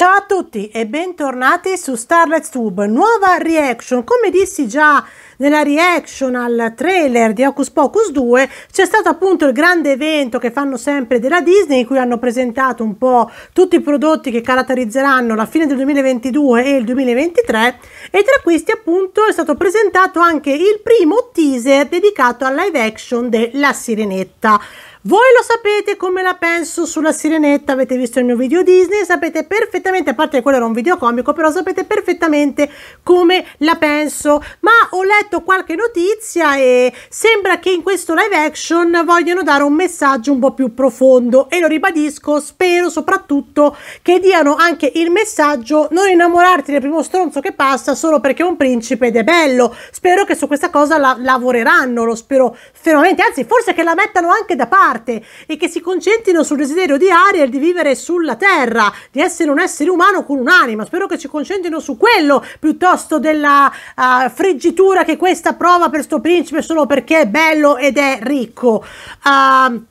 Ciao a tutti e bentornati su Starlet Tube, nuova reaction. Come dissi già nella reaction al trailer di Hocus Pocus 2, c'è stato appunto il grande evento che fanno sempre della Disney, in cui hanno presentato un po' tutti i prodotti che caratterizzeranno la fine del 2022 e il 2023 e tra questi appunto è stato presentato anche il primo teaser dedicato al live action della Sirenetta. Voi lo sapete come la penso sulla sirenetta, avete visto il mio video Disney, sapete perfettamente, a parte che quello era un video comico, però sapete perfettamente come la penso, ma ho letto qualche notizia e sembra che in questo live action vogliono dare un messaggio un po' più profondo e lo ribadisco, spero soprattutto che diano anche il messaggio non innamorarti del primo stronzo che passa solo perché è un principe ed è bello, spero che su questa cosa la lavoreranno, lo spero fermamente, anzi forse che la mettano anche da parte Marte e che si concentrino sul desiderio di Ariel di vivere sulla Terra, di essere un essere umano con un'anima. Spero che si concentrino su quello piuttosto della uh, friggitura che questa prova per sto principe solo perché è bello ed è ricco. Uh,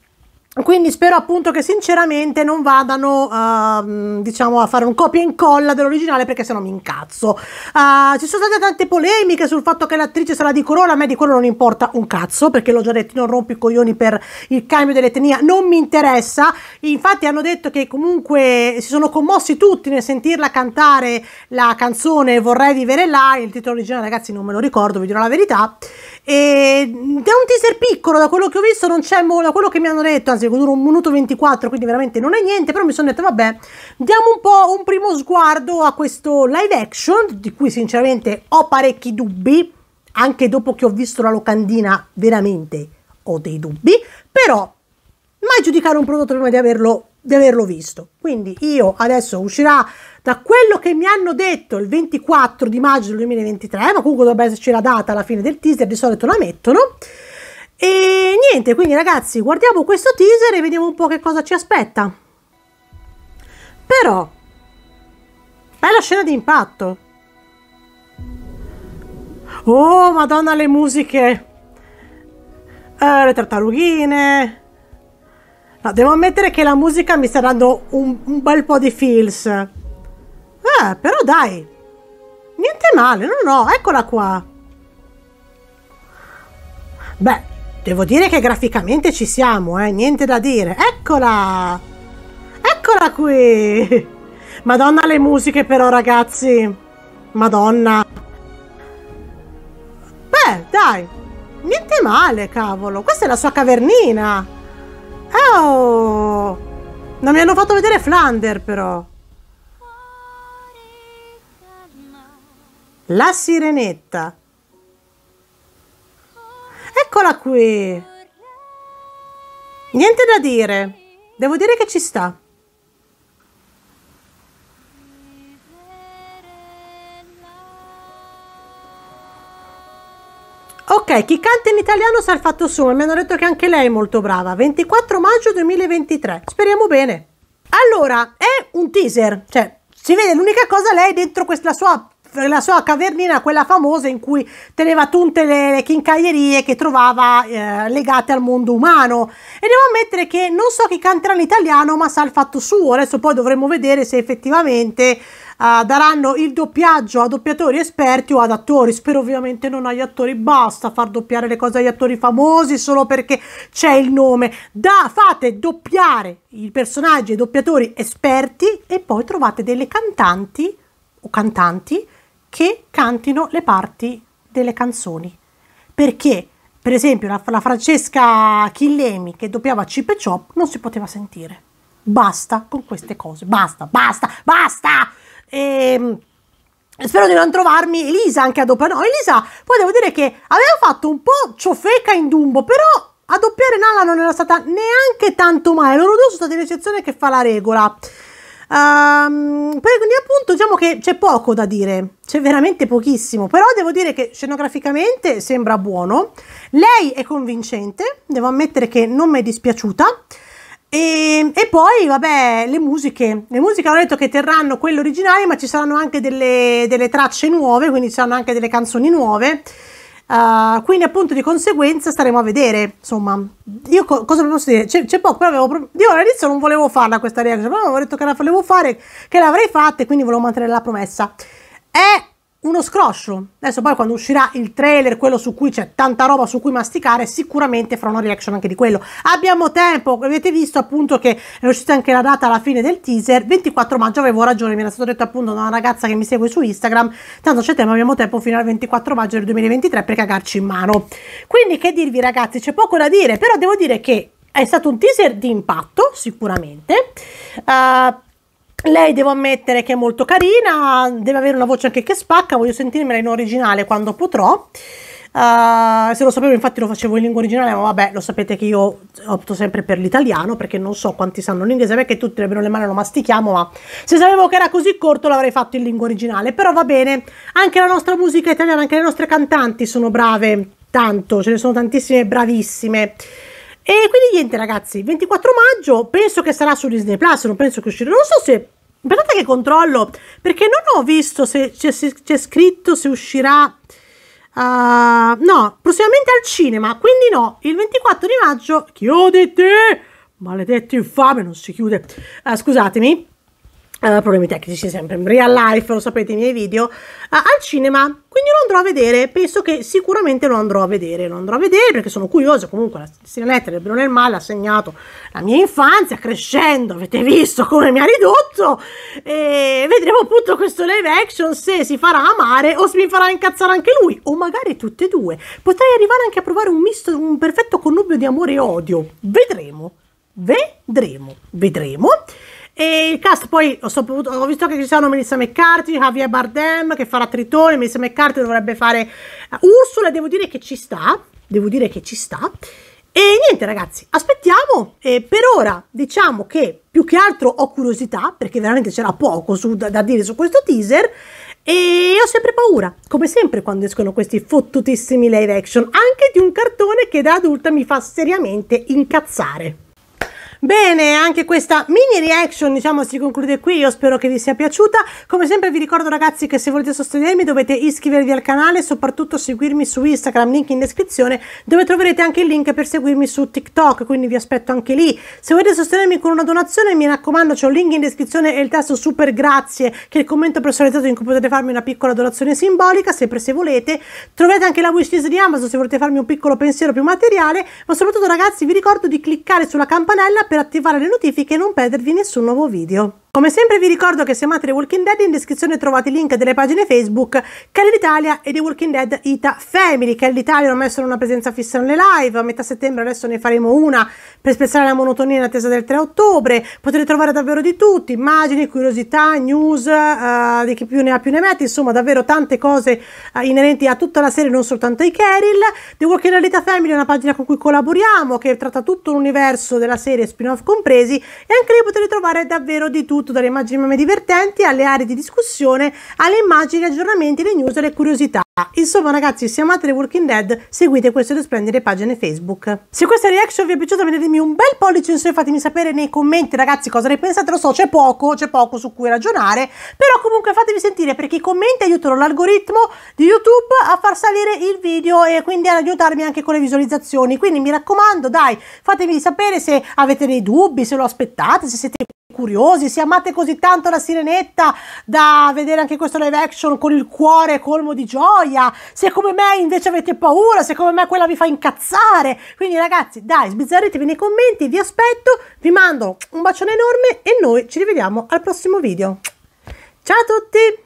quindi spero appunto che sinceramente non vadano uh, diciamo a fare un copia e incolla dell'originale perché sennò mi incazzo uh, ci sono state tante polemiche sul fatto che l'attrice sarà di colore a me di quello non importa un cazzo perché l'ho già detto non rompo i coglioni per il cambio dell'etnia non mi interessa infatti hanno detto che comunque si sono commossi tutti nel sentirla cantare la canzone Vorrei vivere là il titolo originale ragazzi non me lo ricordo vi dirò la verità e è mm, un teaser piccolo, da quello che ho visto non c'è molto, da quello che mi hanno detto, anzi dura un minuto 24, quindi veramente non è niente, però mi sono detto vabbè, diamo un po' un primo sguardo a questo live action, di cui sinceramente ho parecchi dubbi, anche dopo che ho visto la locandina veramente ho dei dubbi, però mai giudicare un prodotto prima di averlo di averlo visto. Quindi io adesso uscirà da quello che mi hanno detto il 24 di maggio 2023, ma comunque dovrebbe esserci la data alla fine del teaser, di solito la mettono. E niente, quindi ragazzi, guardiamo questo teaser e vediamo un po' che cosa ci aspetta. Però, bella scena di impatto. Oh, madonna, le musiche. Eh, le tartarughine No, ah, devo ammettere che la musica mi sta dando un, un bel po' di feels. Eh, però dai. Niente male, no no, eccola qua. Beh, devo dire che graficamente ci siamo, eh, niente da dire. Eccola! Eccola qui! Madonna le musiche però, ragazzi. Madonna. Beh, dai. Niente male, cavolo. Questa è la sua cavernina. Non mi hanno fatto vedere Flander però. La sirenetta. Eccola qui. Niente da dire. Devo dire che ci sta. Ok, chi canta in italiano sa il fatto suo, mi hanno detto che anche lei è molto brava. 24 maggio 2023. Speriamo bene. Allora, è un teaser, cioè si vede l'unica cosa lei dentro questa sua la sua cavernina, quella famosa in cui teneva tutte le, le chincaglierie che trovava eh, legate al mondo umano. E devo ammettere che non so chi canterà in italiano, ma sa il fatto suo. Adesso poi dovremo vedere se effettivamente uh, daranno il doppiaggio a doppiatori esperti o ad attori. Spero ovviamente non agli attori, basta far doppiare le cose agli attori famosi solo perché c'è il nome. Da, fate doppiare i personaggi ai doppiatori esperti e poi trovate delle cantanti o cantanti che cantino le parti delle canzoni. Perché? Per esempio, la, la, Francesca Chillemi che doppiava Chip e Chop non si poteva sentire. Basta con queste cose, basta, basta, basta! E, ehm, Spero di non trovarmi Elisa anche a doppia. No, Elisa, poi devo dire che aveva fatto un po' ciofeca in Dumbo, però a doppiare Nala non era stata neanche tanto male. Loro due sono state l'eccezione che fa la regola. Um, quindi appunto diciamo che c'è poco da dire, c'è veramente pochissimo, però devo dire che scenograficamente sembra buono. Lei è convincente, devo ammettere che non mi è dispiaciuta. E, e, poi, vabbè, le musiche. Le musiche hanno detto che terranno quelle originali, ma ci saranno anche delle, delle tracce nuove, quindi ci saranno anche delle canzoni nuove. Uh, quindi appunto di conseguenza staremo a vedere insomma io co cosa posso dire c'è, poco però avevo io all'inizio non volevo farla questa reaction però avevo detto che la volevo fare che l'avrei fatta e quindi volevo mantenere la promessa è uno scroscio. Adesso poi quando uscirà il trailer, quello su cui c'è tanta roba su cui masticare, sicuramente farò una reaction anche di quello. Abbiamo tempo, avete visto appunto che è uscita anche la data alla fine del teaser, 24 maggio, avevo ragione, mi era stato detto appunto da una ragazza che mi segue su Instagram, tanto c'è tempo, abbiamo tempo fino al 24 maggio del 2023 per cagarci in mano. Quindi che dirvi ragazzi, c'è poco da dire, però devo dire che è stato un teaser di impatto, sicuramente. Uh, lei devo ammettere che è molto carina, deve avere una voce anche che spacca, voglio sentirmela in originale quando potrò. Uh, se lo sapevo infatti lo facevo in lingua originale, ma vabbè, lo sapete che io opto sempre per l'italiano perché non so quanti sanno l'inglese, perché tutti le le mani lo mastichiamo, ma se sapevo che era così corto l'avrei fatto in lingua originale, però va bene, anche la nostra musica italiana, anche le nostre cantanti sono brave, tanto, ce ne sono tantissime bravissime. E quindi niente ragazzi, 24 maggio penso che sarà su Disney Plus, non penso che uscirà, non so se... Aspettate che controllo, perché non ho visto se c'è, se c'è scritto se uscirà... Uh, no, prossimamente al cinema, quindi no, il 24 di maggio chiudete! Maledetto infame, non si chiude. Uh, scusatemi, uh, problemi tecnici sempre, in real life, lo sapete i miei video, uh, al cinema, quindi andrò a vedere, penso che sicuramente lo andrò a vedere, lo andrò a vedere perché sono curiosa, comunque la sirenetta del Bruno del Male ha segnato la mia infanzia, crescendo, avete visto come mi ha ridotto, e vedremo appunto questo live action se si farà amare o se mi farà incazzare anche lui, o magari tutte e due, potrei arrivare anche a provare un misto, un perfetto connubio di amore e odio, vedremo, vedremo, vedremo. E il cast poi ho, saputo, ho visto che ci sono Melissa McCarthy, Javier Bardem che farà Tritone, Melissa McCarthy dovrebbe fare eh, Ursula, devo dire che ci sta, devo dire che ci sta. E niente ragazzi, aspettiamo e per ora diciamo che più che altro ho curiosità perché veramente c'era poco su, da, da dire su questo teaser e ho sempre paura, come sempre quando escono questi fottutissimi live action, anche di un cartone che da adulta mi fa seriamente incazzare. Bene, anche questa mini reaction diciamo si conclude qui, io spero che vi sia piaciuta. Come sempre vi ricordo ragazzi che se volete sostenermi dovete iscrivervi al canale e soprattutto seguirmi su Instagram, link in descrizione, dove troverete anche il link per seguirmi su TikTok, quindi vi aspetto anche lì. Se volete sostenermi con una donazione mi raccomando c'è un link in descrizione e il testo super grazie che è il commento personalizzato in cui potete farmi una piccola donazione simbolica, sempre se volete. Trovate anche la wishlist di Amazon se volete farmi un piccolo pensiero più materiale, ma soprattutto ragazzi vi ricordo di cliccare sulla campanella per attivare le notifiche e non perdervi nessun nuovo video. Come sempre vi ricordo che se amate The Walking Dead in descrizione trovate il link delle pagine Facebook Kelly Italia e The Walking Dead Ita Family. Kelly Italia ormai è una presenza fissa nelle live, a metà settembre adesso ne faremo una per spezzare la monotonia in attesa del 3 ottobre. Potete trovare davvero di tutto, immagini, curiosità, news, uh, di chi più ne ha più ne mette, insomma davvero tante cose uh, inerenti a tutta la serie, non soltanto ai Keril. The Walking Dead Ita Family è una pagina con cui collaboriamo che tratta tutto l'universo della serie spin-off compresi e anche lì potete trovare davvero di tutto tutto dalle immagini meme divertenti alle aree di discussione, alle immagini, aggiornamenti, le news e le curiosità. Insomma ragazzi, se amate The Walking Dead, seguite queste due splendide pagine Facebook. Se questa reaction vi è piaciuta mettetemi un bel pollice in su e fatemi sapere nei commenti ragazzi cosa ne pensate, lo so c'è poco, c'è poco su cui ragionare, però comunque fatemi sentire perché i commenti aiutano l'algoritmo di YouTube a far salire il video e quindi ad aiutarmi anche con le visualizzazioni, quindi mi raccomando dai, fatemi sapere se avete dei dubbi, se lo aspettate, se siete curiosi, se amate così tanto la sirenetta da vedere anche questo live action con il cuore colmo di gioia, se come me invece avete paura, se come me quella vi fa incazzare. Quindi ragazzi, dai, sbizzarritevi nei commenti, vi aspetto, vi mando un bacione enorme e noi ci rivediamo al prossimo video. Ciao a tutti!